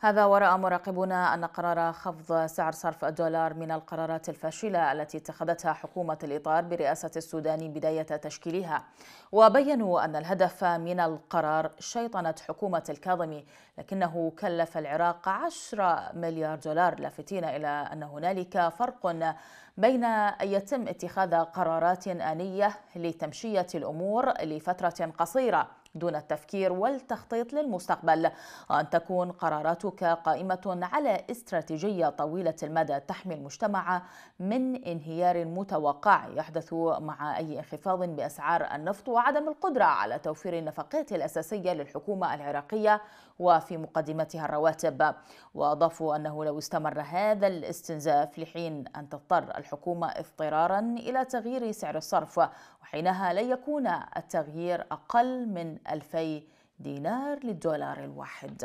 هذا ورأى مراقبون أن قرار خفض سعر صرف الدولار من القرارات الفاشلة التي اتخذتها حكومة الإطار برئاسة السودان بداية تشكيلها وبينوا أن الهدف من القرار شيطنة حكومة الكاظمي لكنه كلف العراق 10 مليار دولار لافتين إلى أن هنالك فرق بين أن يتم اتخاذ قرارات آنية لتمشية الأمور لفترة قصيرة دون التفكير والتخطيط للمستقبل وأن تكون قراراتك قائمة على استراتيجية طويلة المدى تحمي المجتمع من انهيار متوقع يحدث مع أي انخفاض بأسعار النفط وعدم القدرة على توفير النفقات الأساسية للحكومة العراقية وفي مقدمتها الرواتب وأضافوا أنه لو استمر هذا الاستنزاف لحين أن تضطر الحكومة اضطرارا إلى تغيير سعر الصرف وحينها لن يكون التغيير أقل من ألفي دينار للدولار الواحد